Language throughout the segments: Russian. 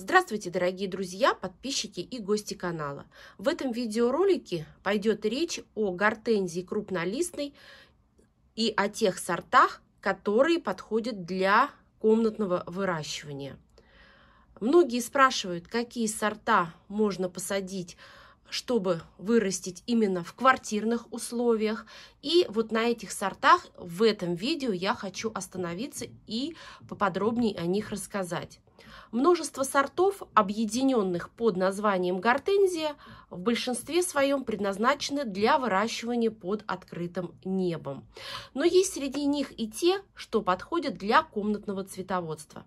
Здравствуйте, дорогие друзья, подписчики и гости канала. В этом видеоролике пойдет речь о гортензии крупнолистной и о тех сортах, которые подходят для комнатного выращивания. Многие спрашивают, какие сорта можно посадить чтобы вырастить именно в квартирных условиях. И вот на этих сортах в этом видео я хочу остановиться и поподробнее о них рассказать. Множество сортов, объединенных под названием гортензия, в большинстве своем предназначены для выращивания под открытым небом. Но есть среди них и те, что подходят для комнатного цветоводства.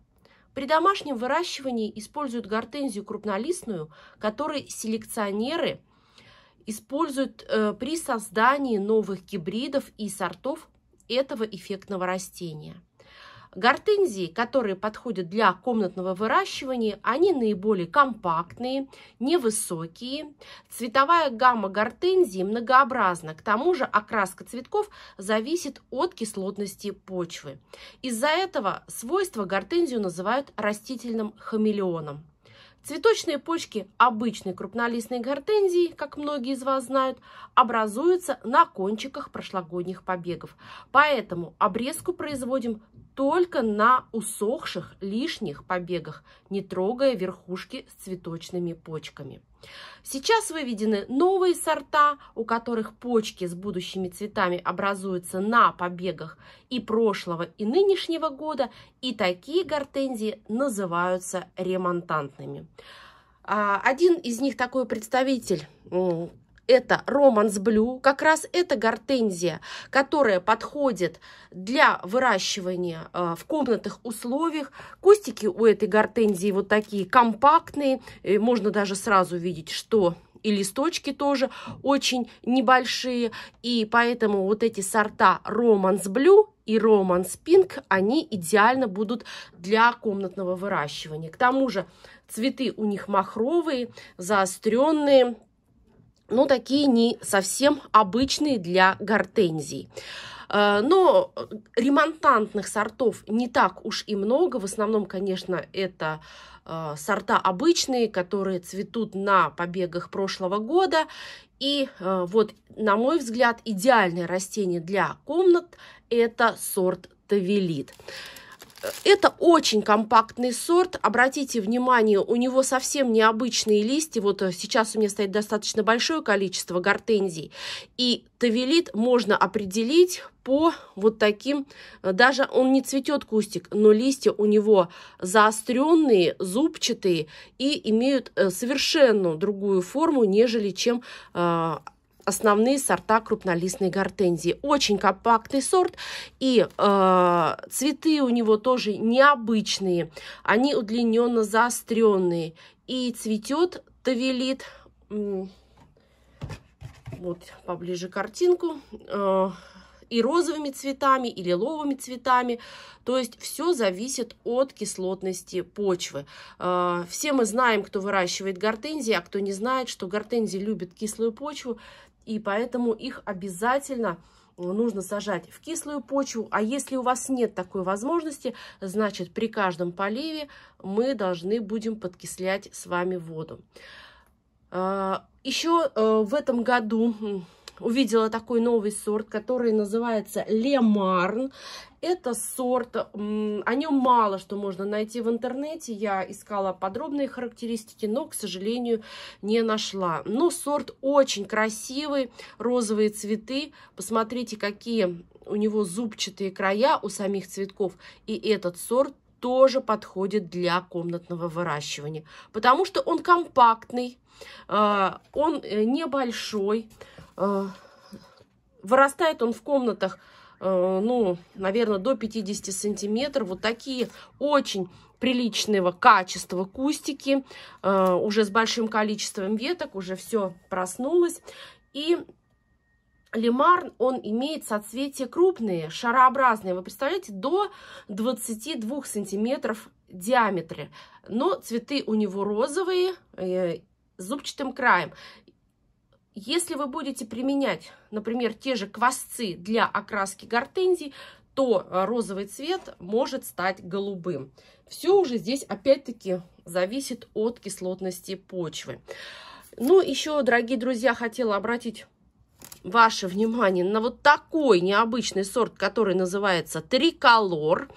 При домашнем выращивании используют гортензию крупнолистную, которую селекционеры используют э, при создании новых гибридов и сортов этого эффектного растения. Гортензии, которые подходят для комнатного выращивания, они наиболее компактные, невысокие. Цветовая гамма гортензии многообразна. К тому же окраска цветков зависит от кислотности почвы. Из-за этого свойства гортензию называют растительным хамелеоном. Цветочные почки обычной крупнолистной гортензии, как многие из вас знают, образуются на кончиках прошлогодних побегов. Поэтому обрезку производим только на усохших лишних побегах, не трогая верхушки с цветочными почками. Сейчас выведены новые сорта, у которых почки с будущими цветами образуются на побегах и прошлого, и нынешнего года, и такие гортензии называются ремонтантными. А, один из них такой представитель это Романс Блю, как раз это гортензия, которая подходит для выращивания э, в комнатных условиях. Кустики у этой гортензии вот такие компактные, и можно даже сразу видеть, что и листочки тоже очень небольшие, и поэтому вот эти сорта Романс Блю и Романс Пинк, они идеально будут для комнатного выращивания. К тому же цветы у них махровые, заостренные, ну, такие не совсем обычные для гортензий. Э, но ремонтантных сортов не так уж и много. В основном, конечно, это э, сорта обычные, которые цветут на побегах прошлого года. И э, вот, на мой взгляд, идеальное растение для комнат – это сорт Тавелит. Это очень компактный сорт. Обратите внимание, у него совсем необычные листья. Вот э, сейчас у меня стоит достаточно большое количество гортензий. И тавелит можно определить по вот таким, э, даже он не цветет кустик, но листья у него заостренные, зубчатые и имеют э, совершенно другую форму, нежели чем а, основные сорта крупнолистной гортензии. Очень компактный сорт, и э, цветы у него тоже необычные. Они удлиненно заостренные. И цветет тавелит. Вот поближе картинку. Э, и розовыми цветами, и лиловыми цветами. То есть все зависит от кислотности почвы. Э, все мы знаем, кто выращивает гортензии, а кто не знает, что гортензии любят кислую почву и поэтому их обязательно э, нужно сажать в кислую почву. А если у вас нет такой возможности, значит при каждом поливе мы должны будем подкислять с вами воду. А, Еще э, в этом году увидела такой новый сорт, который называется Лемарн. Это сорт, о нем мало что можно найти в интернете. Я искала подробные характеристики, но, к сожалению, не нашла. Но ну, сорт очень красивый, розовые цветы. Посмотрите, какие у него зубчатые края у самих цветков. И этот сорт тоже подходит для комнатного выращивания, потому что он компактный, а, он э, небольшой, Э, вырастает он в комнатах, э, ну, наверное, до 50 сантиметров. Вот такие очень приличного качества кустики, э, уже с большим количеством веток, уже все проснулось. И лимарн, он имеет соцветия крупные, шарообразные, вы представляете, до 22 сантиметров в диаметре. Но цветы у него розовые, с зубчатым краем. Если вы будете применять, например, те же квасцы для окраски гортензий, то э, розовый цвет может стать голубым. Все уже здесь опять-таки зависит от кислотности почвы. Ну, еще, дорогие друзья, хотела обратить ваше внимание на вот такой необычный сорт, который называется триколор.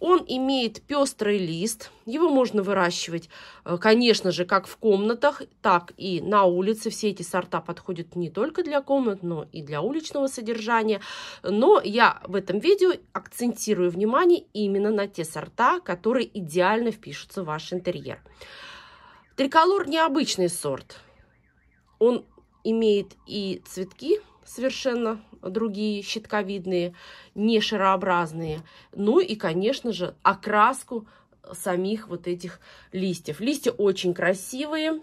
Он имеет пестрый лист, его можно выращивать, э, конечно же, как в комнатах, так и на улице. Все эти сорта подходят не только для комнат, но и для уличного содержания. Но я в этом видео акцентирую внимание именно на те сорта, которые идеально впишутся в ваш интерьер. Триколор необычный сорт. Он имеет и цветки совершенно другие, щитковидные, не шарообразные. Ну и, конечно же, окраску самих вот этих листьев. Листья очень красивые,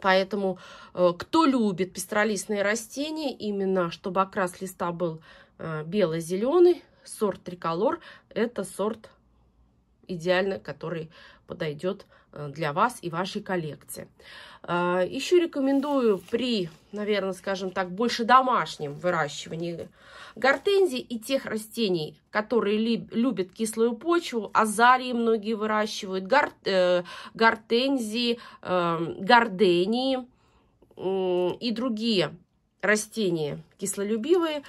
поэтому э, кто любит пестролистные растения, именно чтобы окрас листа был э, бело-зеленый, сорт триколор, это сорт идеально, который подойдет Э, для вас и вашей коллекции. Э, Еще рекомендую при, наверное, скажем так, больше домашнем выращивании гортензии и тех растений, которые любят кислую почву, азалии многие выращивают, гор, э, гортензии, э, гордении э, и другие растения кислолюбивые,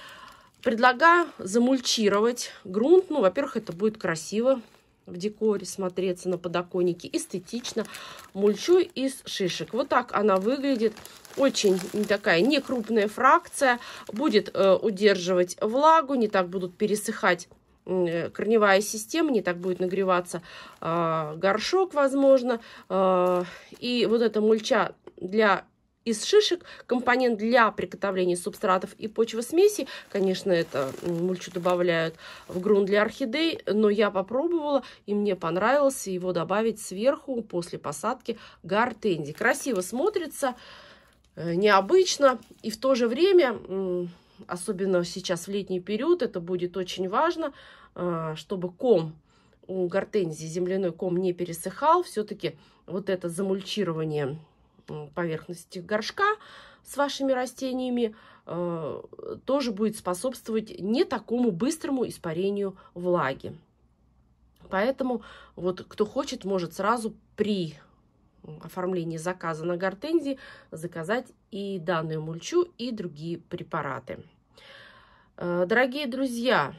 предлагаю замульчировать грунт. Ну, во-первых, это будет красиво, в декоре смотреться на подоконнике эстетично. Мульчу из шишек. Вот так она выглядит. Очень такая некрупная фракция. Будет э, удерживать влагу, не так будут пересыхать э, корневая система, не так будет нагреваться э, горшок, возможно. Э, и вот эта мульча для из шишек. Компонент для приготовления субстратов и почвосмеси. Конечно, это мульчу добавляют в грунт для орхидей, но я попробовала, и мне понравилось его добавить сверху после посадки гортензии. Красиво смотрится, э, необычно, и в то же время, особенно сейчас в летний период, это будет очень важно, э, чтобы ком у гортензии земляной ком не пересыхал, все-таки вот это замульчирование поверхности горшка с вашими растениями э, тоже будет способствовать не такому быстрому испарению влаги. Поэтому вот кто хочет, может сразу при оформлении заказа на гортензии заказать и данную мульчу, и другие препараты. Э, дорогие друзья,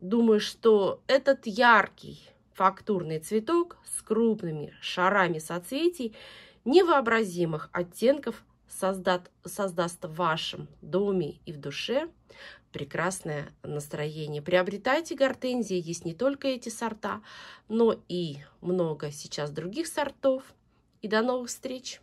думаю, что этот яркий фактурный цветок с крупными шарами соцветий – невообразимых оттенков создат, создаст в вашем доме и в душе прекрасное настроение. Приобретайте гортензии, есть не только эти сорта, но и много сейчас других сортов. И до новых встреч!